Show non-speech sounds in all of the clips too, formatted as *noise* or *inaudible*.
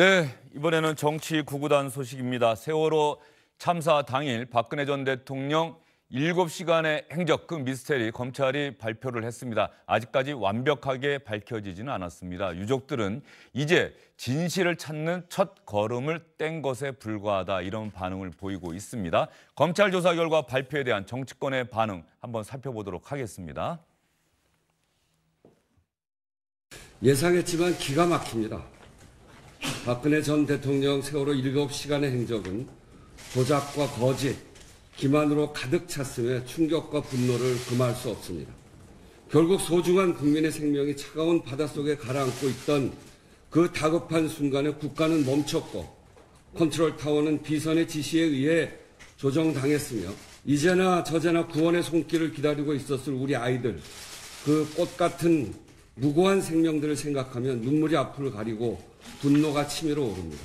네, 이번에는 정치 구구단 소식입니다. 세월호 참사 당일 박근혜 전 대통령 7시간의 행적극 그 미스테리 검찰이 발표를 했습니다. 아직까지 완벽하게 밝혀지지는 않았습니다. 유족들은 이제 진실을 찾는 첫 걸음을 뗀 것에 불과하다 이런 반응을 보이고 있습니다. 검찰 조사 결과 발표에 대한 정치권의 반응 한번 살펴보도록 하겠습니다. 예상했지만 기가 막힙니다. 박근혜 전 대통령 세월호 7시간의 행적은 조작과 거짓, 기만으로 가득 찼음에 충격과 분노를 금할 수 없습니다. 결국 소중한 국민의 생명이 차가운 바닷속에 가라앉고 있던 그 다급한 순간에 국가는 멈췄고 컨트롤 타워는 비선의 지시에 의해 조정당했으며 이제나 저제나 구원의 손길을 기다리고 있었을 우리 아이들 그 꽃 같은 무고한 생명들을 생각하면 눈물이 앞을 가리고 분노가 치밀어 오릅니다.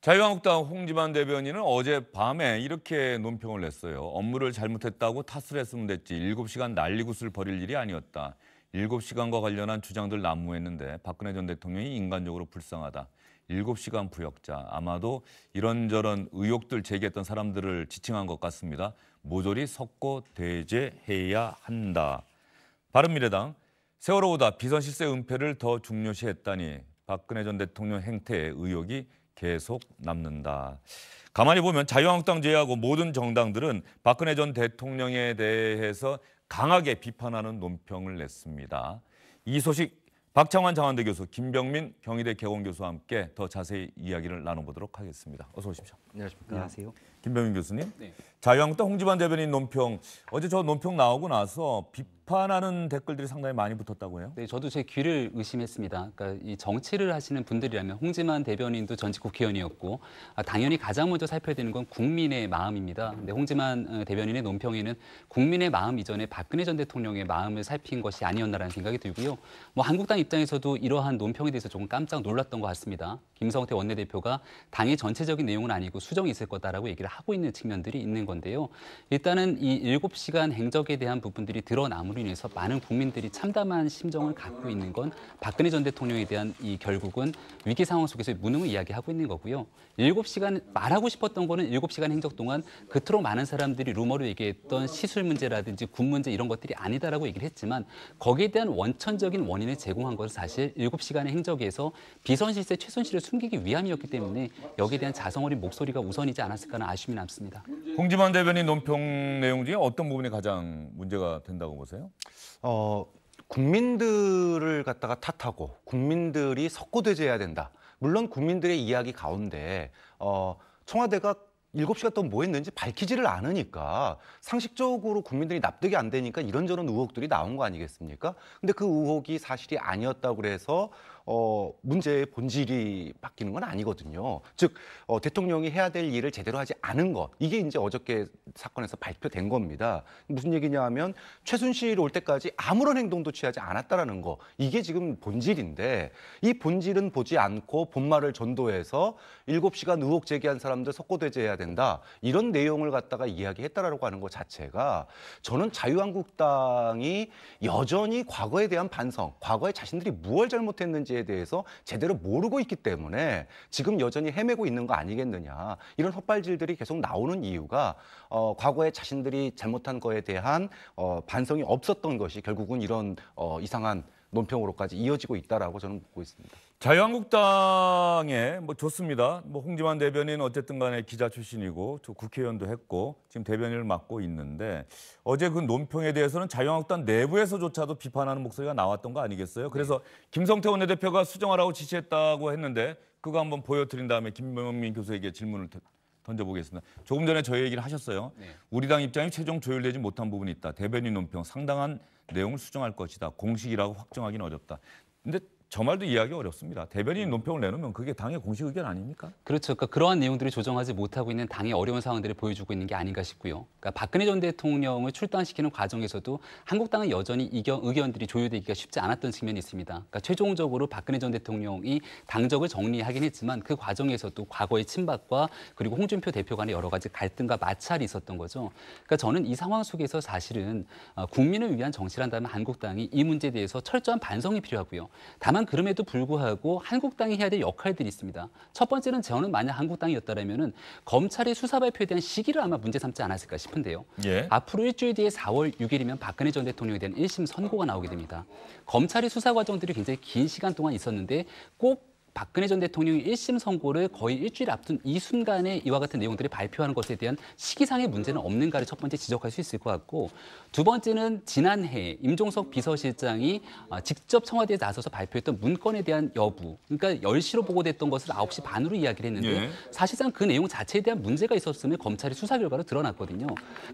자유한국당 홍지만 대변인은 어젯밤에 이렇게 논평을 냈어요. 업무를 잘못했다고 탓을 했으면 됐지 7시간 난리굿을 벌일 일이 아니었다. 7시간과 관련한 주장들 난무했는데 박근혜 전 대통령이 인간적으로 불쌍하다. 7시간 부역자 아마도 이런저런 의혹들 제기했던 사람들을 지칭한 것 같습니다. 모조리 석고 대제해야 한다. 바른미래당 세월호보다 비선 실세 은폐를 더 중요시했다니 박근혜 전 대통령 행태의 의혹이 계속 남는다. 가만히 보면 자유한국당 제외하고 모든 정당들은 박근혜 전 대통령에 대해서 강하게 비판하는 논평을 냈습니다. 이 소식 박창환 장안대 교수, 김병민 경희대 개원 교수와 함께 더 자세히 이야기를 나눠보도록 하겠습니다. 어서 오십시오. 안녕하십니까. 안녕하세요. 김병민 교수님. 네. 자유한국당 홍지반 대변인 논평 어제 저 논평 나오고 나서 비판하는 댓글들이 상당히 많이 붙었다고요? 네, 저도 제 귀를 의심했습니다. 그러니까 이 정치를 하시는 분들이라면 홍지만 대변인도 전직 국회의원이었고 아, 당연히 가장 먼저 살펴야 되는 건 국민의 마음입니다. 근데 홍지만 어, 대변인의 논평에는 국민의 마음 이전에 박근혜 전 대통령의 마음을 살핀 것이 아니었나라는 생각이 들고요. 뭐 한국당 입장에서도 이러한 논평에 대해서 조금 깜짝 놀랐던 것 같습니다. 김성태 원내대표가 당의 전체적인 내용은 아니고 수정이 있을 거다라고 얘기를 하고 있는 측면들이 있는 것. 건데요. 일단은 이 일곱 시간 행적에 대한 부분들이 드러남으로 인해서 많은 국민들이 참담한 심정을 갖고 있는 건 박근혜 전 대통령에 대한 이 결국은 위기 상황 속에서 무능을 이야기하고 있는 거고요. 일곱 시간 말하고 싶었던 거는 일곱 시간 행적 동안 그토록 많은 사람들이 루머로 얘기했던 시술 문제라든지 군 문제 이런 것들이 아니다라고 얘기를 했지만 거기에 대한 원천적인 원인을 제공한 것은 사실 일곱 시간의 행적에서 비선실세 최순실을 숨기기 위함이었기 때문에 여기에 대한 자성어린 목소리가 우선이지 않았을까는 아쉬움이 남습니다. 공지만 이지만 대변인 논평 내용 중에 어떤 부분이 가장 문제가 된다고 보세요? 어, 국민들을 갖다가 탓하고 국민들이 석고되지 야 된다. 물론 국민들의 이야기 가운데 어, 청와대가 일곱 시간 동안 뭐 했는지 밝히지를 않으니까 상식적으로 국민들이 납득이 안 되니까 이런저런 의혹들이 나온 거 아니겠습니까? 근데 그 의혹이 사실이 아니었다고 해서 어, 문제의 본질이 바뀌는 건 아니거든요. 즉 어, 대통령이 해야 될 일을 제대로 하지 않은 것 이게 이제 어저께 사건에서 발표된 겁니다. 무슨 얘기냐하면 최순실 올 때까지 아무런 행동도 취하지 않았다라는 거 이게 지금 본질인데 이 본질은 보지 않고 본말을 전도해서 7시간 의혹 제기한 사람들 석고대죄해야 된다 이런 내용을 갖다가 이야기했다라고 하는 것 자체가 저는 자유한국당이 여전히 과거에 대한 반성, 과거에 자신들이 무엇 잘못했는지에 문제에 대해서 제대로 모르고 있기 때문에 지금 여전히 헤매고 있는 거 아니겠느냐 이런 헛발질들이 계속 나오는 이유가 어, 과거에 자신들이 잘못한 거에 대한 어, 반성이 없었던 것이 결국은 이런 어, 이상한 논평으로까지 이어지고 있다라고 저는 보고 있습니다. 자유한국당에 뭐 좋습니다. 뭐 홍지만 대변인 어쨌든 간에 기자 출신이고 저 국회의원도 했고 지금 대변인을 맡고 있는데 어제 그 논평에 대해서는 자유한국당 내부에서조차도 비판하는 목소리가 나왔던 거 아니겠어요? 네. 그래서 김성태 원내대표가 수정하라고 지시했다고 했는데 그거 한번 보여드린 다음에 김명민 교수에게 질문을 던져보겠습니다. 조금 전에 저희 얘기를 하셨어요. 네. 우리 당 입장이 최종 조율되지 못한 부분이 있다. 대변인 논평 상당한 내용을 수정할 것이다. 공식이라고 확정하기는 어렵다. 근데 저 말도 이해하기 어렵습니다. 대변인 논평을 내놓으면 그게 당의 공식 의견 아닙니까? 그렇죠. 그러니까 그러한 내용들이 조정하지 못하고 있는 당의 어려운 상황들을 보여주고 있는 게 아닌가 싶고요. 그러니까 박근혜 전 대통령을 출당시키는 과정에서도 한국당은 여전히 이견, 의견들이 조율되기가 쉽지 않았던 측면이 있습니다. 그러니까 최종적으로 박근혜 전 대통령이 당적을 정리하긴 했지만 그 과정에서도 과거의 친박과 그리고 홍준표 대표 간의 여러 가지 갈등과 마찰이 있었던 거죠. 그러니까 저는 이 상황 속에서 사실은 어, 국민을 위한 정치란다면 한국당이 이 문제에 대해서 철저한 반성이 필요하고요. 다만 다만 그럼에도 불구하고 한국당이 해야 될 역할들이 있습니다. 첫 번째는 저는 만약 한국당이었다면 검찰의 수사 발표에 대한 시기를 아마 문제 삼지 않았을까 싶은데요. 예. 앞으로 일주일 뒤에 4월 6일이면 박근혜 전 대통령에 대한 1심 선고가 나오게 됩니다. 검찰의 수사 과정들이 굉장히 긴 시간 동안 있었는데 꼭 박근혜 전 대통령이 1심 선고를 거의 일주일 앞둔 이 순간에 이와 같은 내용들이 발표하는 것에 대한 시기상의 문제는 없는가를 첫 번째 지적할 수 있을 것 같고 두 번째는 지난해 임종석 비서실장이 어, 직접 청와대에 나서서 발표했던 문건에 대한 여부 그러니까 10시로 보고됐던 것을 9시 반으로 이야기를 했는데 예. 사실상 그 내용 자체에 대한 문제가 있었음을 검찰의 수사 결과로 드러났거든요.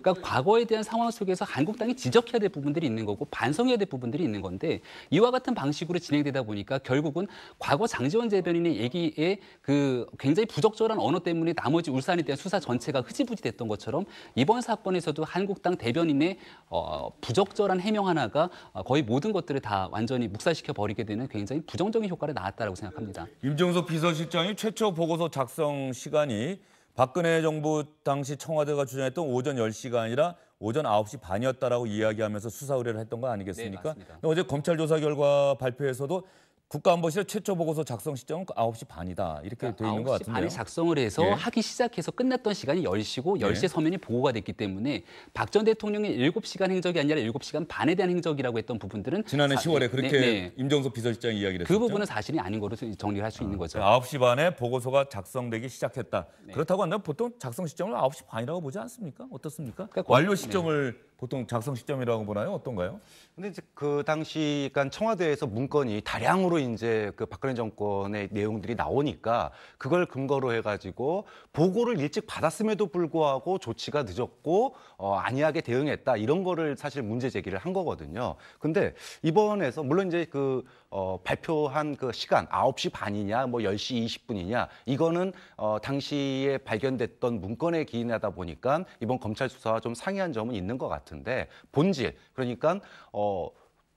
그러니까 과거에 대한 상황 속에서 한국당이 지적해야 될 부분들이 있는 거고 반성해야 될 부분들이 있는 건데 이와 같은 방식으로 진행되다 보니까 결국은 과거 장지원 이원 재변인의 얘기에 그 굉장히 부적절한 언어 때문에 나머지 울산에 대한 수사 전체가 흐지부지 됐던 것처럼 이번 사건에서도 한국당 대변인의 어, 부적절한 해명 하나가 거의 모든 것들을 다 완전히 묵살시켜 버리게 되는 굉장히 부정적인 효과를 낳았다고 라 생각합니다. 임종석 비서실장이 최초 보고서 작성 시간이 박근혜 정부 당시 청와대가 주장했던 오전 10시가 아니라 오전 9시 반이었다라고 이야기하면서 수사 의뢰를 했던 거 아니겠습니까? 네, 어제 검찰 조사 결과 발표에서도 국가안보실 최초 보고서 작성 시점은 9시 그 반이다 이렇게 그러돼 그러니까 있는 것 같은데요. 9시 반에 작성을 해서 예. 하기 시작해서 끝났던 시간이 10시고 10시에 예. 서면이 보고가 됐기 때문에 박 전 대통령의 7시간 행적이 아니라 7시간 반에 대한 행적이라고 했던 부분들은 지난해 사, 10월에 그렇게 네, 네. 임종석 비서실장 이야기를 그 했었죠. 그 부분은 사실이 아닌 거로 정리할 수 있는 거죠. 9시 반에 보고서가 작성되기 시작했다. 네. 그렇다고 한다면 보통 작성 시점을 9시 반이라고 보지 않습니까? 어떻습니까? 그러니까 완료 네. 시점을 보통 작성 시점이라고 보나요? 어떤가요? 근데 이제 그 당시 그러니까 청와대에서 문건이 다량으로 이제 그 박근혜 정권의 내용들이 나오니까 그걸 근거로 해가지고 보고를 일찍 받았음에도 불구하고 조치가 늦었고 어, 안이하게 대응했다 이런 거를 사실 문제 제기를 한 거거든요. 근데 이번에서 물론 이제 그 어, 발표한 그 시간 9시 반이냐 뭐 10시 20분이냐 이거는 어, 당시에 발견됐던 문건에 기인하다 보니까 이번 검찰 수사와 좀 상이한 점은 있는 것 같아요. 같은데 본질 그러니까 어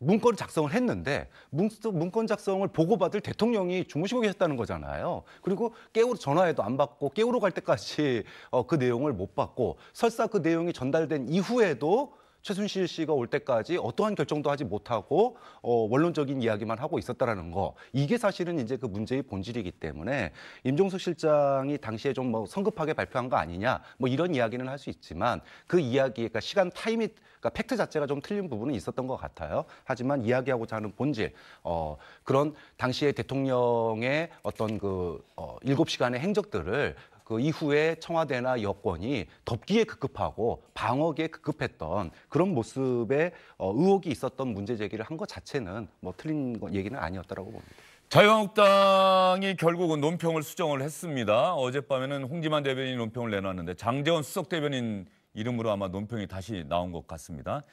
문건 작성을 했는데 문, 문건 작성을 보고받을 대통령이 주무시고 계셨다는 거잖아요. 그리고 깨우러 전화해도 안 받고 깨우러 갈 때까지 어, 그 내용을 못 받고 설사 그 내용이 전달된 이후에도 최순실 씨가 올 때까지 어떠한 결정도 하지 못하고 어, 원론적인 이야기만 하고 있었다라는 거 이게 사실은 이제 그 문제의 본질이기 때문에 임종석 실장이 당시에 좀 뭐 성급하게 발표한 거 아니냐 뭐 이런 이야기는 할 수 있지만 그 이야기 그러니까 시간 타이밍 그러니까 팩트 자체가 좀 틀린 부분은 있었던 것 같아요. 하지만 이야기하고자 하는 본질 어, 그런 당시에 대통령의 어떤 그 어, 7시간의 행적들을 그 이후에 청와대나 여권이 덮기에 급급하고 방어기에 급급했던 그런 모습에 어, 의혹이 있었던 문제 제기를 한 것 자체는 뭐 틀린 얘기는 아니었다라고 봅니다. 자유한국당이 결국은 논평을 수정을 했습니다. 어젯밤에는 홍지만 대변인 논평을 내놨는데 장재원 수석 대변인 이름으로 아마 논평이 다시 나온 것 같습니다.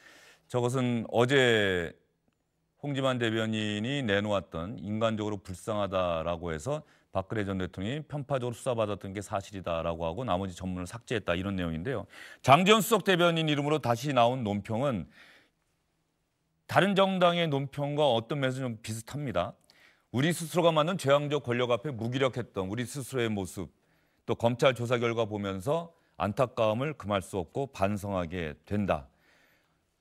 저것은 어제 홍지만 대변인이 내놓았던 인간적으로 불쌍하다라고 해서 박근혜 전 대통령이 편파적으로 수사받았던 게 사실이다라고 하고 나머지 전문을 삭제했다 이런 내용인데요. 장지원 수석 대변인 이름으로 다시 나온 논평은 다른 정당의 논평과 어떤 면에서 좀 비슷합니다. 우리 스스로가 만든 죄악적 권력 앞에 무기력했던 우리 스스로의 모습 또 검찰 조사 결과 보면서 안타까움을 금할 수 없고 반성하게 된다.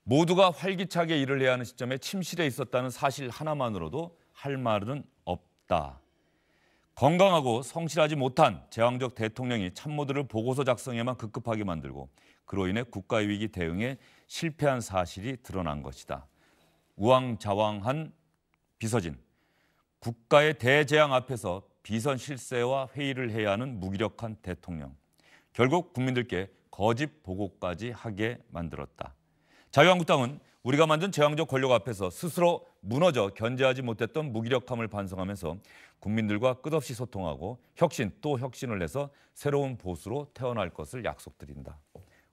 모두가 활기차게 일을 해야 하는 시점에 침실에 있었다는 사실 하나만으로도 할 말은 없다. 건강하고 성실하지 못한 제왕적 대통령이 참모들을 보고서 작성에만 급급하게 만들고 그로 인해 국가 위기 대응에 실패한 사실이 드러난 것이다. 우왕좌왕한 비서진. 국가의 대재앙 앞에서 비선 실세와 회의를 해야 하는 무기력한 대통령. 결국 국민들께 거짓 보고까지 하게 만들었다. 자유한국당은 우리가 만든 제왕적 권력 앞에서 스스로 무너져 견제하지 못했던 무기력함을 반성하면서 국민들과 끝없이 소통하고 혁신 또 혁신을 해서 새로운 보수로 태어날 것을 약속드린다.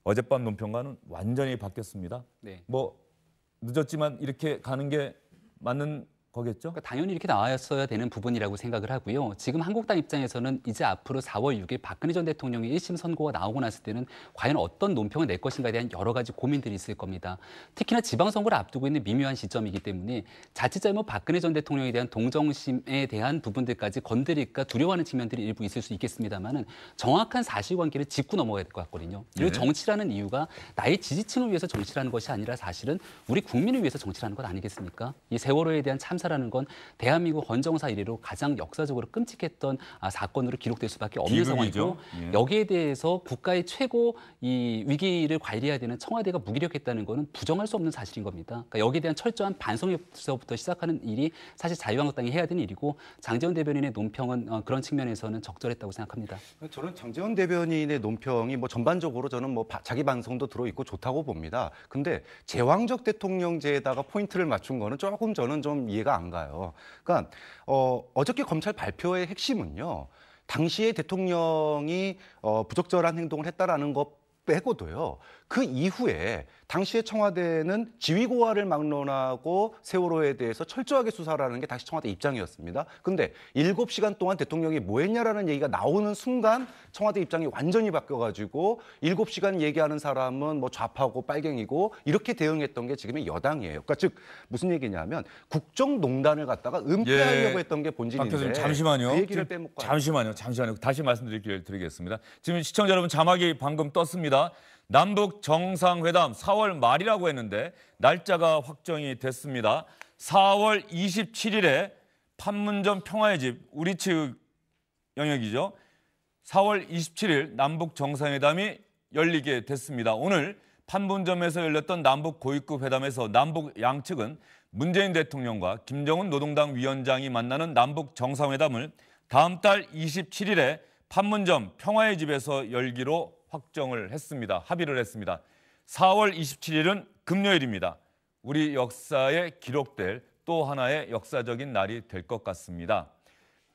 어젯밤 논평과는 완전히 바뀌었습니다. 네. 뭐 늦었지만 이렇게 가는 게 맞는 거겠죠? 그러니까 당연히 이렇게 나왔어야 되는 부분이라고 생각을 하고요. 지금 한국당 입장에서는 이제 앞으로 4월 6일 박근혜 전 대통령의 1심 선고가 나오고 났을 때는 과연 어떤 논평을 낼 것인가에 대한 여러 가지 고민들이 있을 겁니다. 특히나 지방선거를 앞두고 있는 미묘한 시점이기 때문에 자칫 잘못 박근혜 전 대통령에 대한 동정심에 대한 부분들까지 건드릴까 두려워하는 측면들이 일부 있을 수 있겠습니다만은 정확한 사실관계를 짚고 넘어가야 될 것 같거든요. 그리고 네. 정치라는 이유가 나의 지지층을 위해서 정치라는 것이 아니라 사실은 우리 국민을 위해서 정치라는 것 아니겠습니까? 이 세월호에 대한 참 참사라는 건 대한민국 헌정사 이래로 가장 역사적으로 끔찍했던 아, 사건으로 기록될 수밖에 없는 비극이죠. 상황이고 예. 여기에 대해서 국가의 최고 이 위기를 관리해야 되는 청와대가 무기력했다는 것은 부정할 수 없는 사실인 겁니다. 그러니까 여기에 대한 철저한 반성에서부터 시작하는 일이 사실 자유한국당이 해야 되는 일이고 장재원 대변인의 논평은 어, 그런 측면에서는 적절했다고 생각합니다. 저는 장재원 대변인의 논평이 뭐 전반적으로 저는 뭐 자기 반성도 들어 있고 좋다고 봅니다. 근데 제왕적 대통령제에다가 포인트를 맞춘 거는 조금 저는 좀 이해가 이해가 안 가요. 그러니까 어, 어저께 검찰 발표의 핵심은요. 당시에 대통령이 어, 부적절한 행동을 했다라는 것 빼고도요. 그 이후에 당시의 청와대는 지휘고하를 막론하고 세월호에 대해서 철저하게 수사라는게 당시 청와대 입장이었습니다. 근데 7시간 동안 대통령이 뭐 했냐라는 얘기가 나오는 순간 청와대 입장이 완전히 바뀌어가지고 7시간 얘기하는 사람은 뭐 좌파고 빨갱이고 이렇게 대응했던 게 지금의 여당이에요. 그러니까 즉 무슨 얘기냐면 국정농단을 갖다가 은폐하려고 예, 했던 게 본질인데 잠시만요. 그 얘기를 빼먹고 잠시만요. 잠시만요. 다시 말씀드리겠습니다. 지금 시청자 여러분 자막이 방금 떴습니다. 남북 정상회담 4월 말이라고 했는데 날짜가 확정이 됐습니다. 4월 27일에 판문점 평화의 집 우리 측 영역이죠. 4월 27일 남북 정상회담이 열리게 됐습니다. 오늘 판문점에서 열렸던 남북 고위급 회담에서 남북 양측은 문재인 대통령과 김정은 노동당 위원장이 만나는 남북 정상회담을 다음 달 27일에 판문점 평화의 집에서 열기로 확정을 했습니다. 합의를 했습니다. 4월 27일은 금요일입니다. 우리 역사에 기록될 또 하나의 역사적인 날이 될 것 같습니다.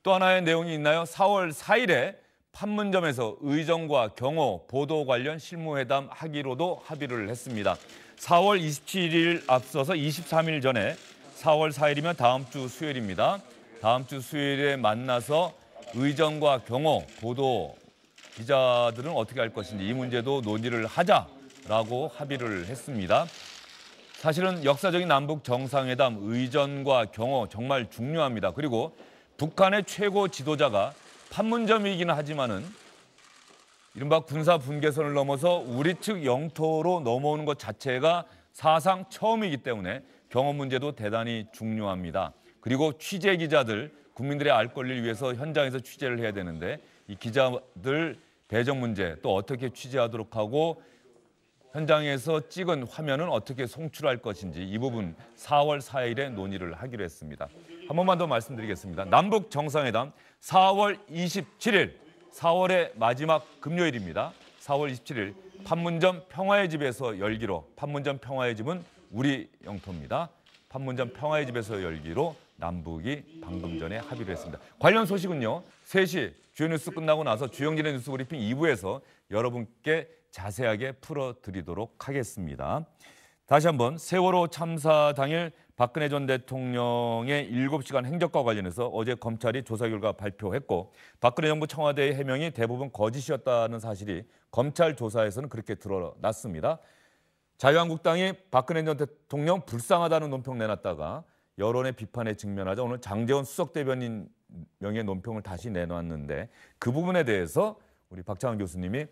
또 하나의 내용이 있나요? 4월 4일에 판문점에서 의정과 경호 보도 관련 실무회담 하기로도 합의를 했습니다. 4월 27일 앞서서 23일 전에 4월 4일이면 다음 주 수요일입니다. 다음 주 수요일에 만나서 의정과 경호 보도 기자들은 어떻게 할 것인지 이 문제도 논의를 하자라고 합의를 했습니다. 사실은 역사적인 남북 정상회담 의전과 경호 정말 중요합니다. 그리고 북한의 최고 지도자가 판문점이기는 하지만은 이른바 군사 분계선을 넘어서 우리 측 영토로 넘어오는 것 자체가 사상 처음이기 때문에 경호 문제도 대단히 중요합니다. 그리고 취재 기자들 국민들의 알 권리를 위해서 현장에서 취재를 해야 되는데 이 기자들 배정 문제 또 어떻게 취재하도록 하고 현장에서 찍은 화면은 어떻게 송출할 것인지 이 부분 4월 4일에 논의를 하기로 했습니다. 한 번만 더 말씀드리겠습니다. 남북 정상회담 4월 27일 4월의 마지막 금요일입니다. 4월 27일 판문점 평화의 집에서 열기로 판문점 평화의 집은 우리 영토입니다. 판문점 평화의 집에서 열기로 남북이 방금 전에 합의를 했습니다. 관련 소식은요. 3시 주요 뉴스 끝나고 나서 주영진의 뉴스 브리핑 2부에서 여러분께 자세하게 풀어드리도록 하겠습니다. 다시 한번 세월호 참사 당일 박근혜 전 대통령의 7시간 행적과 관련해서 어제 검찰이 조사 결과 발표했고 박근혜 정부 청와대의 해명이 대부분 거짓이었다는 사실이 검찰 조사에서는 그렇게 드러났습니다. 자유한국당이 박근혜 전 대통령 불쌍하다는 논평 내놨다가 여론의 비판에 직면하자 오늘 장재원 수석 대변인 명예 논평을 다시 내놓았는데그 부분에 대해서 우리 박창원 교수님이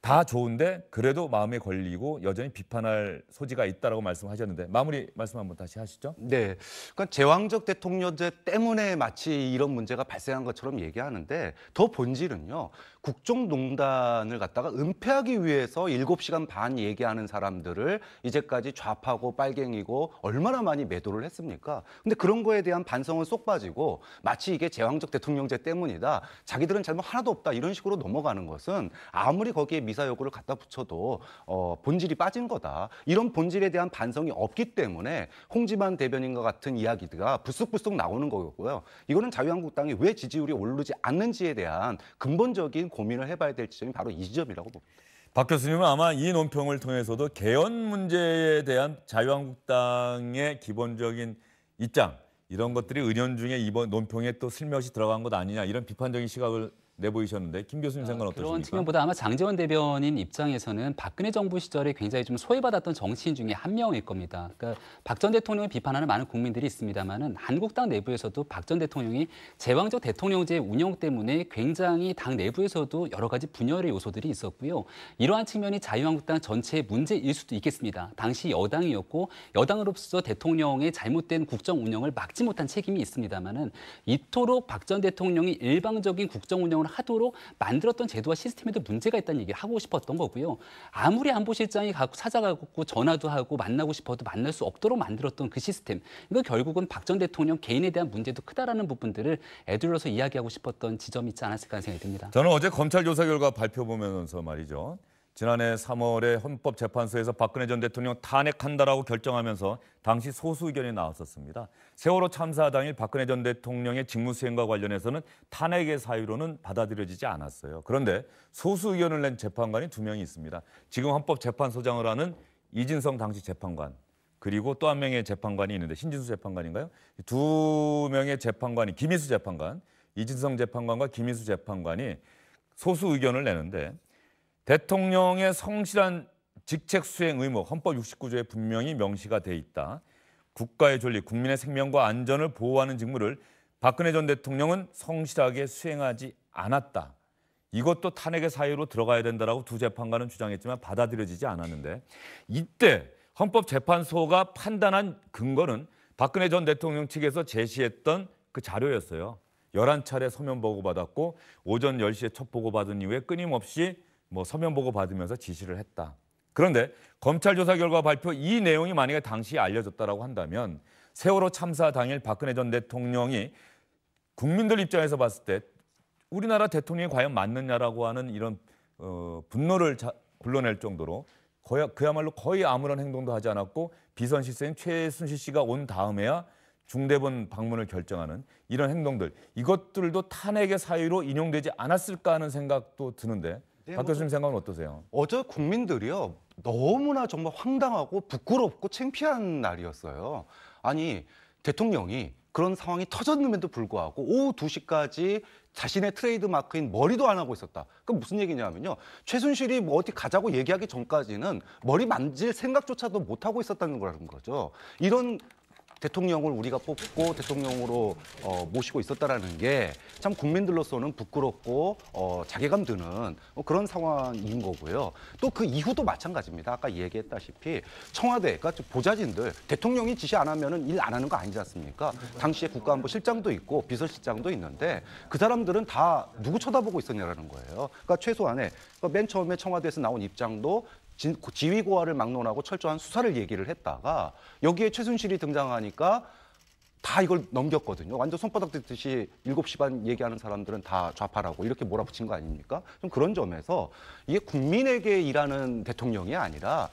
다 좋은데 그래도 마음에 걸리고 여전히 비판할 소지가 있다라고 말씀하셨는데 마무리 말씀 한번 다시 하시죠. 네, 그러니까 제왕적 대통령제 때문에 마치 이런 문제가 발생한 것처럼 얘기하는데 더 본질은요. 국정농단을 갖다가 은폐하기 위해서 7시간 반 얘기하는 사람들을 이제까지 좌파고 빨갱이고 얼마나 많이 매도를 했습니까? 근데 그런 거에 대한 반성은 쏙 빠지고 마치 이게 제왕적 대통령제 때문이다. 자기들은 잘못 하나도 없다. 이런 식으로 넘어가는 것은 아무리 거기에 미사여구를 갖다 붙여도 어, 본질이 빠진 거다. 이런 본질에 대한 반성이 없기 때문에 홍지만 대변인과 같은 이야기가 부쑥부쑥 나오는 거고요. 이거는 자유한국당이 왜 지지율이 오르지 않는지에 대한 근본적인 고민을 해봐야 될 지점이 바로 이 지점이라고 봅니다. 박 교수님은 아마 이 논평을 통해서도 개헌 문제에 대한 자유한국당의 기본적인 입장 이런 것들이 은연중에 이번 논평에 또 슬며시 들어간 것 아니냐 이런 비판적인 시각을 내보이셨는데 김 교수님 아, 생각은 어, 떠십니까 그런 측면보다 아마 장재원 대변인 입장에서는 박근혜 정부 시절에 굉장히 좀 소외받았던 정치인 중에 한 명일 겁니다. 그러니까 박 전 대통령을 비판하는 많은 국민들이 있습니다만은 한국당 내부에서도 박 전 대통령이 제왕적 대통령제 운영 때문에 굉장히 당 내부에서도 여러 가지 분열의 요소들이 있었고요. 이러한 측면이 자유한국당 전체의 문제일 수도 있겠습니다. 당시 여당이었고 여당으로서 대통령의 잘못된 국정 운영을 막지 못한 책임이 있습니다만은 이토록 박 전 대통령이 일방적인 국정 운영을 하도록 만들었던 제도와 시스템에도 문제가 있다는 얘기를 하고 싶었던 거고요. 아무리 안보실장이 찾아가고 전화도 하고 만나고 싶어도 만날 수 없도록 만들었던 그 시스템. 이거 결국은 박 전 대통령 개인에 대한 문제도 크다라는 부분들을 애둘러서 이야기하고 싶었던 지점이 있지 않았을까 생각이 듭니다. 저는 어제 검찰 조사 결과 발표 보면서 말이죠. 지난해 3월에 헌법재판소에서 박근혜 전 대통령 탄핵한다라고 결정하면서 당시 소수 의견이 나왔었습니다. 세월호 참사 당일 박근혜 전 대통령의 직무 수행과 관련해서는 탄핵의 사유로는 받아들여지지 않았어요. 그런데 소수 의견을 낸 재판관이 두 명이 있습니다. 지금 헌법재판소장을 하는 이진성 당시 재판관 그리고 또 한 명의 재판관이 있는데 신진수 재판관인가요? 두 명의 재판관이 김희수 재판관, 이진성 재판관과 김희수 재판관이 소수 의견을 내는데 대통령의 성실한 직책 수행 의무 헌법 69조에 분명히 명시가 돼 있다. 국가의 존리, 국민의 생명과 안전을 보호하는 직무를 박근혜 전 대통령은 성실하게 수행하지 않았다. 이것도 탄핵의 사유로 들어가야 된다라고 두 재판관은 주장했지만 받아들여지지 않았는데 이때 헌법재판소가 판단한 근거는 박근혜 전 대통령 측에서 제시했던 그 자료였어요. 열한 차례 서면 보고받았고 오전 열시에첫 보고받은 이후에 끊임없이 뭐 서면 보고 받으면서 지시를 했다. 그런데 검찰 조사 결과 발표 이 내용이 만약에 당시 에 알려졌다라고 한다면 세월호 참사 당일 박근혜 전 대통령이 국민들 입장에서 봤을 때 우리나라 대통령이 과연 맞느냐라고 하는 이런 어, 분노를 자, 불러낼 정도로 거의, 그야말로 거의 아무런 행동도 하지 않았고 비선실세인 최순실 씨가 온 다음에야 중대본 방문을 결정하는 이런 행동들 이것들도 탄핵의 사유로 인용되지 않았을까 하는 생각도 드는데 네, 뭐 박 교수님 생각은 어떠세요? 어제 국민들이요 너무나 정말 황당하고 부끄럽고 창피한 날이었어요. 아니 대통령이 그런 상황이 터졌음에도 불구하고 오후 2시까지 자신의 트레이드 마크인 머리도 안 하고 있었다. 그 무슨 얘기냐면요. 최순실이 뭐 어디 가자고 얘기하기 전까지는 머리 만질 생각조차도 못 하고 있었다는 거라는 거죠. 이런 대통령을 우리가 뽑고 대통령으로 어, 모시고 있었다라는 게 참 국민들로서는 부끄럽고 어, 자괴감 드는 어, 그런 상황인 거고요. 또 그 이후도 마찬가지입니다. 아까 얘기했다시피 청와대, 그러니까 보좌진들 대통령이 지시 안 하면은 일 안 하는 거 아니지 않습니까? 당시에 국가안보 실장도 있고 비서실장도 있는데 그 사람들은 다 누구 쳐다보고 있었냐라는 거예요. 그러니까 최소한의 그러니까 맨 처음에 청와대에서 나온 입장도 지휘고하를 막론하고 철저한 수사를 얘기를 했다가 여기에 최순실이 등장하니까 다 이걸 넘겼거든요. 완전 손바닥 뜯듯이 7시 반 얘기하는 사람들은 다 좌파라고 이렇게 몰아붙인 거 아닙니까? 좀 그런 점에서 이게 국민에게 일하는 대통령이 아니라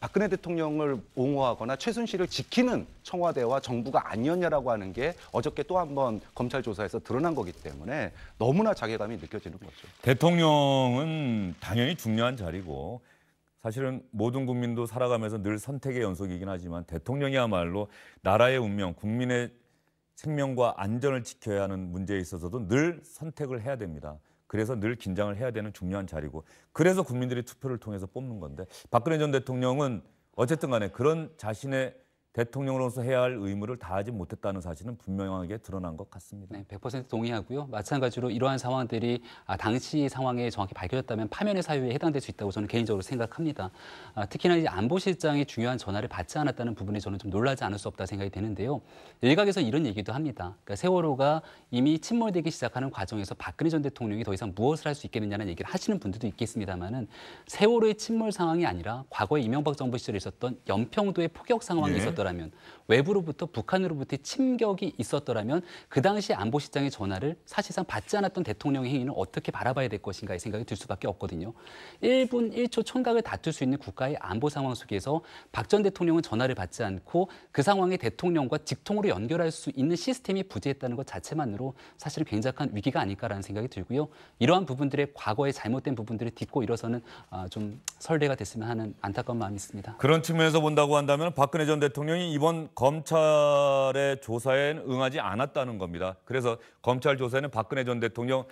박근혜 대통령을 옹호하거나 최순실을 지키는 청와대와 정부가 아니었냐라고 하는 게 어저께 또 한 번 검찰 조사에서 드러난 거기 때문에 너무나 자괴감이 느껴지는 거죠. 대통령은 당연히 중요한 자리고 사실은 모든 국민도 살아가면서 늘 선택의 연속이긴 하지만 대통령이야말로 나라의 운명, 국민의 생명과 안전을 지켜야 하는 문제에 있어서도 늘 선택을 해야 됩니다. 그래서 늘 긴장을 해야 되는 중요한 자리고 그래서 국민들이 투표를 통해서 뽑는 건데 박근혜 전 대통령은 어쨌든 간에 그런 자신의 대통령으로서 해야 할 의무를 다하지 못했다는 사실은 분명하게 드러난 것 같습니다. 네, 100% 동의하고요. 마찬가지로 이러한 상황들이 아, 당시 상황에 정확히 밝혀졌다면 파면의 사유에 해당될 수 있다고 저는 개인적으로 생각합니다. 아, 특히나 이제 안보실장이 중요한 전화를 받지 않았다는 부분에 저는 좀 놀라지 않을 수 없다 생각이 되는데요. 일각에서 이런 얘기도 합니다. 그러니까 세월호가 이미 침몰되기 시작하는 과정에서 박근혜 전 대통령이 더 이상 무엇을 할 수 있겠느냐는 얘기를 하시는 분들도 있겠습니다만은 세월호의 침몰 상황이 아니라 과거에 이명박 정부 시절에 있었던 연평도의 폭격 상황이 있었던. 예. 있었더라면 외부로부터 북한으로부터 침격이 있었더라면 그 당시 안보 실장의 전화를 사실상 받지 않았던 대통령의 행위는 어떻게 바라봐야 될 것인가의 생각이 들 수밖에 없거든요. 1분 1초 총각을 다툴 수 있는 국가의 안보 상황 속에서 박 전 대통령은 전화를 받지 않고 그 상황에 대통령과 직통으로 연결할 수 있는 시스템이 부재했다는 것 자체만으로 사실은 굉장한 위기가 아닐까라는 생각이 들고요. 이러한 부분들의 과거의 잘못된 부분들을 딛고 일어서는 아, 좀 설례가 됐으면 하는 안타까운 마음이 있습니다. 그런 측면에서 본다고 한다면 박근혜 전 대통령 대통령이 이번 검찰의 조사에 응하지 않았다는 겁니다. 그래서 검찰 조사에는 박근혜 전 대통령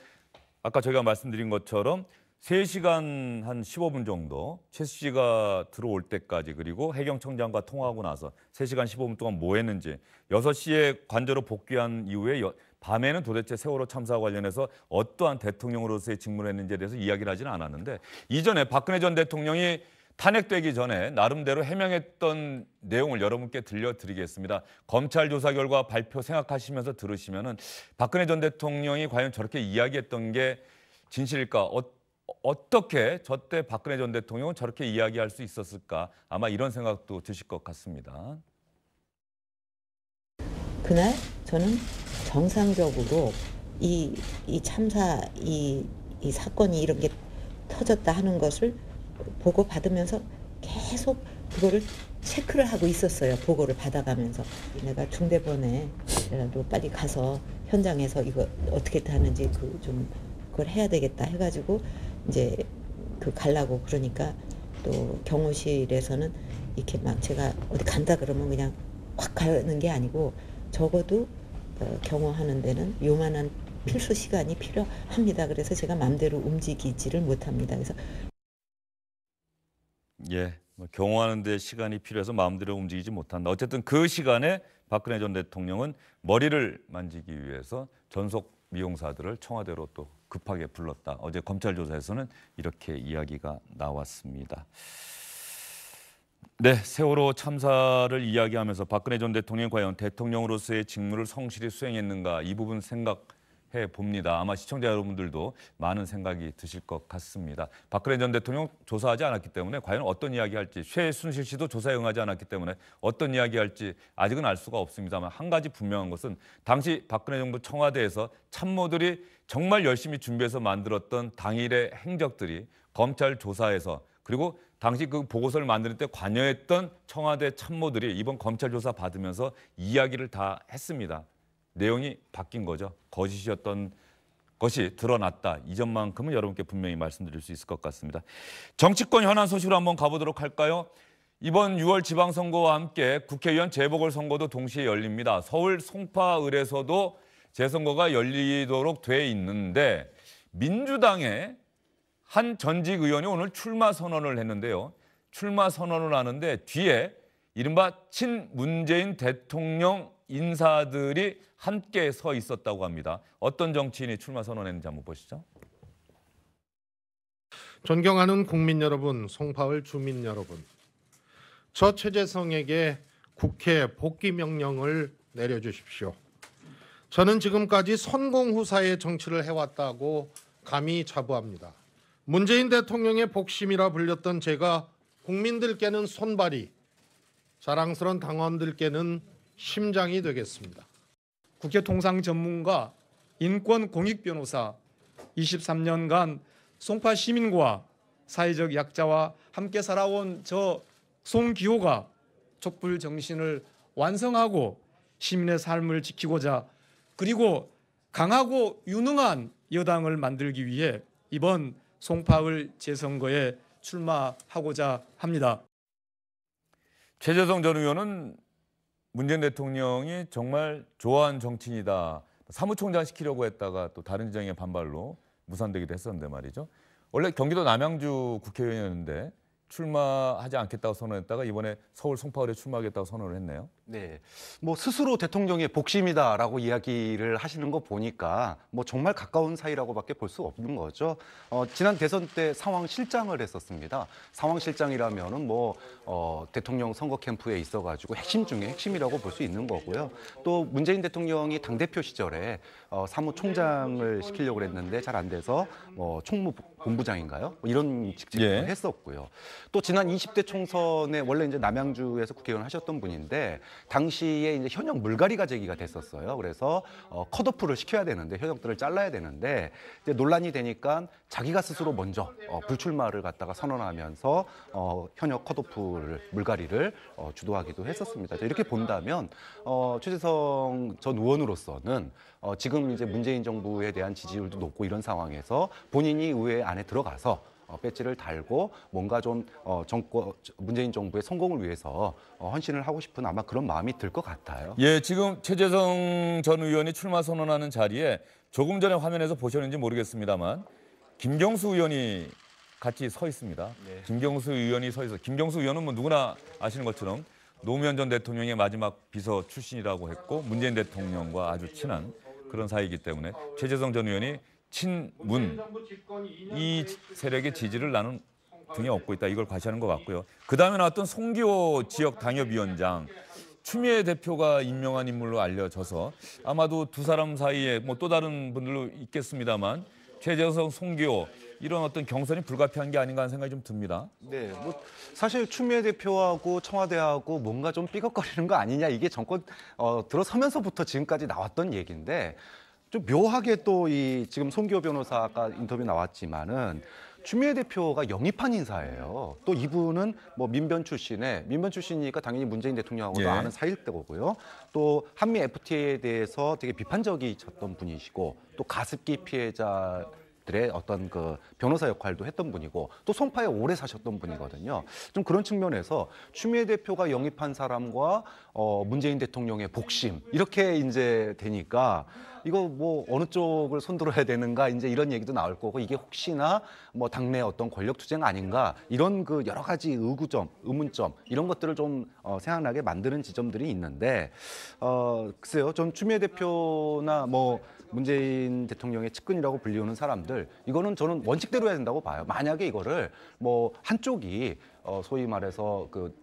아까 저희가 말씀드린 것처럼 3시간 한 15분 정도 최 씨가 들어올 때까지 그리고 해경청장과 통화하고 나서 3시간 15분 동안 뭐 했는지 6시에 관저로 복귀한 이후에 밤에는 도대체 세월호 참사 관련해서 어떠한 대통령으로서의 직무를 했는지에 대해서 이야기를 하지는 않았는데 이전에 박근혜 전 대통령이 탄핵되기 전에 나름대로 해명했던 내용을 여러분께 들려드리겠습니다. 검찰 조사 결과 발표 생각하시면서 들으시면 은 박근혜 전 대통령이 과연 저렇게 이야기했던 게 진실일까? 어, 떻게 저때 박근혜 전 대통령은 저렇게 이야기할 수 있었을까? 아마 이런 생각도 드실 것 같습니다. 그날 저는 정상적으로 이, 이 참사, 이, 이 사건이 이렇게 터졌다 하는 것을 보고 받으면서 계속 그거를 체크를 하고 있었어요. 보고를 받아가면서 내가 중대본에 또 빨리 가서 현장에서 이거 어떻게 하는지 그 좀 그걸 해야 되겠다 해가지고 이제 그 갈라고 그러니까 또 경호실에서는 이렇게 막 제가 어디 간다 그러면 그냥 확 가는 게 아니고 적어도 어, 경호하는 데는 요만한 필수 시간이 필요합니다. 그래서 제가 마음대로 움직이지를 못합니다. 그래서 예, 뭐 경호하는 데 시간이 필요해서 마음대로 움직이지 못한다. 어쨌든 그 시간에 박근혜 전 대통령은 머리를 만지기 위해서 전속 미용사들을 청와대로 또 급하게 불렀다. 어제 검찰 조사에서는 이렇게 이야기가 나왔습니다. 네, 세월호 참사를 이야기하면서 박근혜 전대통령 과연 대통령으로서의 직무를 성실히 수행했는가 이 부분 생각 해 봅니다. 아마 시청자 여러분들도 많은 생각이 드실 것 같습니다. 박근혜 전 대통령 조사하지 않았기 때문에 과연 어떤 이야기 할지 최순실 씨도 조사에 응하지 않았기 때문에 어떤 이야기 할지 아직은 알 수가 없습니다만 한 가지 분명한 것은 당시 박근혜 정부 청와대에서 참모들이 정말 열심히 준비해서 만들었던 당일의 행적들이 검찰 조사에서 그리고 당시 그 보고서를 만드는 때 관여했던 청와대 참모들이 이번 검찰 조사 받으면서 이야기를 다 했습니다. 내용이 바뀐 거죠. 거짓이었던 것이 드러났다. 이 점만큼은 여러분께 분명히 말씀드릴 수 있을 것 같습니다. 정치권 현안 소식으로 한번 가보도록 할까요? 이번 6월 지방선거와 함께 국회의원 재보궐선거도 동시에 열립니다. 서울 송파을에서도 재선거가 열리도록 돼 있는데 민주당의 한 전직 의원이 오늘 출마 선언을 했는데요. 출마 선언을 하는데 뒤에 이른바 친문재인 대통령 인사들이 함께 서 있었다고 합니다. 어떤 정치인이 출마 선언했는지 한번 보시죠. 존경하는 국민 여러분, 송파울 주민 여러분. 저 최재성에게 국회 복귀 명령을 내려주십시오. 저는 지금까지 선공 후사의 정치를 해왔다고 감히 자부합니다. 문재인 대통령의 복심이라 불렸던 제가 국민들께는 손발이, 자랑스런 당원들께는 심장이 되겠습니다. 국회 통상 전문가 인권 공익 변호사 23년간 송파 시민과 사회적 약자와 함께 살아온 저 송기호가 촛불 정신을 완성하고 시민의 삶을 지키고자 그리고 강하고 유능한 여당을 만들기 위해 이번 송파을 재선거에 출마하고자 합니다. 최재성 전 의원은 문재인 대통령이 정말 좋아하는 정치인이다. 사무총장 시키려고 했다가 또 다른 지정의 반발로 무산되기도 했었는데 말이죠. 원래 경기도 남양주 국회의원이었는데 출마하지 않겠다고 선언했다가 이번에 서울 송파울에 출마하겠다고 선언을 했네요. 네. 뭐 스스로 대통령의 복심이다라고 이야기를 하시는 거 보니까 뭐 정말 가까운 사이라고밖에 볼 수 없는 거죠. 어, 지난 대선 때 상황 실장을 했었습니다. 상황 실장이라면은 뭐 어, 대통령 선거 캠프에 있어 가지고 핵심 중에 핵심이라고 볼 수 있는 거고요. 또 문재인 대통령이 당 대표 시절에 어, 사무총장을 시키려고 했는데 잘 안 돼서 뭐 총무 본부장인가요? 뭐 이런 직책을 예. 했었고요. 또 지난 20대 총선에 원래 이제 남양주에서 국회의원 하셨던 분인데 당시에 이제 현역 물갈이가 제기가 됐었어요. 그래서 어, 컷오프를 시켜야 되는데 현역들을 잘라야 되는데 이제 논란이 되니까 자기가 스스로 먼저 어, 불출마를 갖다가 선언하면서 어, 현역 컷오프를 물갈이를 어, 주도하기도 했었습니다. 이렇게 본다면 어, 최재성 전 의원으로서는 어, 지금 이제 문재인 정부에 대한 지지율도 높고 이런 상황에서 본인이 의회 안에 들어가서 어, 배지를 달고 뭔가 좀 어, 정권 문재인 정부의 성공을 위해서 어, 헌신을 하고 싶은 아마 그런 마음이 들 것 같아요. 예, 지금 최재성 전 의원이 출마 선언하는 자리에 조금 전에 화면에서 보셨는지 모르겠습니다만 김경수 의원이 같이 서 있습니다. 네. 김경수 의원이 서 있어. 김경수 의원은 뭐 누구나 아시는 것처럼 노무현 전 대통령의 마지막 비서 출신이라고 했고 문재인 대통령과 아주 친한 그런 사이이기 때문에 최재성 전 의원이 친문 이 세력의 지지를 나는 등에 업고 있다 이걸 과시하는 것 같고요. 그 다음에 나왔던 송기호 지역 당협위원장 추미애 대표가 임명한 인물로 알려져서 아마도 두 사람 사이에 뭐 또 다른 분들로 있겠습니다만 최재성 송기호 이런 어떤 경선이 불가피한 게 아닌가 하는 생각이 좀 듭니다. 네, 뭐 사실 추미애 대표하고 청와대하고 뭔가 좀 삐걱거리는 거 아니냐 이게 정권 어, 들어서면서부터 지금까지 나왔던 얘기인데 좀 묘하게 또 이 지금 송기호 변호사 가 인터뷰 나왔지만은 추미애 대표가 영입한 인사예요. 또 이분은 뭐 민변 출신에 민변 출신이니까 당연히 문재인 대통령하고도 예. 아는 사이일 거고요. 또 한미 FTA에 대해서 되게 비판적이셨던 분이시고 또 가습기 피해자 것들의 어떤 그 변호사 역할도 했던 분이고 또 송파에 오래 사셨던 분이거든요. 좀 그런 측면에서 추미애 대표가 영입한 사람과 어 문재인 대통령의 복심 이렇게 이제 되니까 이거 뭐 어느 쪽을 손들어야 되는가 이제 이런 얘기도 나올 거고 이게 혹시나 뭐 당내 어떤 권력 투쟁 아닌가 이런 그 여러 가지 의구점, 의문점 이런 것들을 좀 어, 생각나게 만드는 지점들이 있는데 어 글쎄요. 전 추미애 대표나 뭐 문재인 대통령의 측근이라고 불리우는 사람들 이거는 저는 원칙대로 해야 된다고 봐요. 만약에 이거를 뭐 한쪽이 어 소위 말해서 그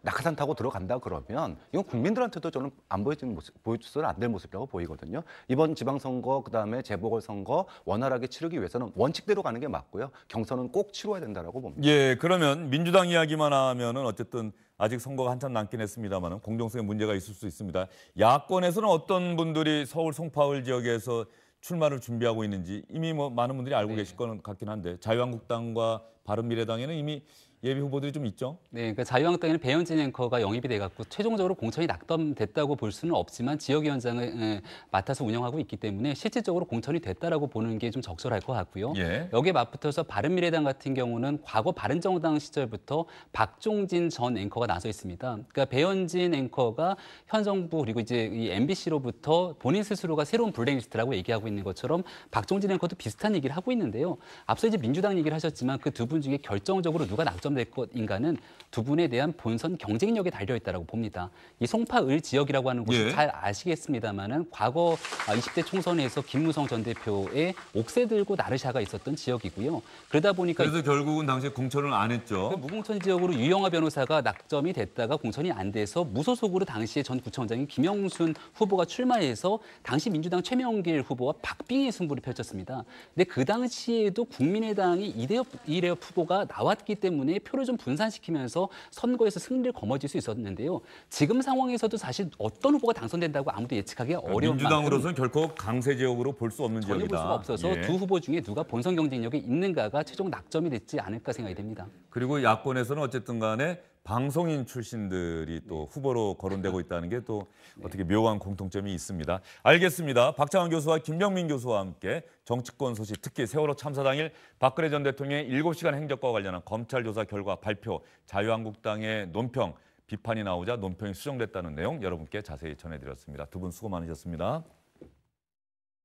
낙하산 타고 들어간다 그러면 이건 국민들한테도 저는 안 보여지는 모습, 보여줘서는 안 될 모습이라고 보이거든요. 이번 지방선거 그다음에 재보궐선거 원활하게 치르기 위해서는 원칙대로 가는 게 맞고요. 경선은 꼭 치러야 된다라고 봅니다. 예, 그러면 민주당 이야기만 하면은 어쨌든 아직 선거가 한참 남긴 했습니다만 공정성에 문제가 있을 수 있습니다. 야권에서는 어떤 분들이 서울 송파울 지역에서 출마를 준비하고 있는지 이미 뭐 많은 분들이 알고 네. 계실 것 같긴 한데 자유한국당과 바른미래당에는 이미 예비 후보들이 좀 있죠. 네, 그러니까 자유한국당에는 배현진 앵커가 영입이 돼갖고 최종적으로 공천이 낙담됐다고 볼 수는 없지만 지역위원장을 맡아서 운영하고 있기 때문에 실질적으로 공천이 됐다라고 보는 게 좀 적절할 것 같고요. 예. 여기에 맞붙어서 바른미래당 같은 경우는 과거 바른정당 시절부터 박종진 전 앵커가 나서 있습니다. 그러니까 배현진 앵커가 현 정부 그리고 이제 이 MBC로부터 본인 스스로가 새로운 블랙리스트라고 얘기하고 있는 것처럼 박종진 앵커도 비슷한 얘기를 하고 있는데요. 앞서 이제 민주당 얘기를 하셨지만 그 두 분 중에 결정적으로 누가 낙점 거점될 것인가는 두 분에 대한 본선 경쟁력에 달려 있다고 봅니다. 이 송파을 지역이라고 하는 곳을 예. 잘 아시겠습니다만은 과거 20대 아, 총선에서 김무성 전 대표의 옥새 들고 나르샤가 있었던 지역이고요. 그러다 보니까 그래서 결국은 당시에 공천을 안 했죠. 그 무공천 지역으로 유영하 변호사가 낙점이 됐다가 공천이 안 돼서 무소속으로 당시에 전 구청장인 김영순 후보가 출마해서 당시 민주당 최명길 후보와 박빙의 승부를 펼쳤습니다. 근데 그 당시에도 국민의당이 이대엽, 이대엽 후보가 나왔기 때문에 대통령 표를 좀 분산시키면서 선거에서 승리를 거머쥘 수 있었는데요. 지금 상황에서도 사실 어떤 후보가 당선된다고 아무도 예측하기 그러니까 어려운 민주당으로서는 결코 강세 지역으로 볼 수 없는 전혀 지역이다. 전혀 볼 수가 없어서 예. 두 후보 중에 누가 본선 경쟁력이 있는가가 최종 낙점이 됐지 않을까 생각이 됩니다. 그리고 야권에서는 어쨌든 간에 방송인 출신들이 또 네. 후보로 거론되고 있다는 게또 *laughs* 네. 어떻게 묘한 공통점이 있습니다. 알겠습니다. 박창원 교수와 김병민 교수와 함께 정치권 소식 특히 세월호 참사 당일 박근혜 전 대통령의 7시간 행적과 관련한 검찰 조사 결과 발표 자유한국당의 논평 비판이 나오자 논평이 수정됐다는 내용 여러분께 자세히 전해드렸습니다. 두 분 수고 많으셨습니다.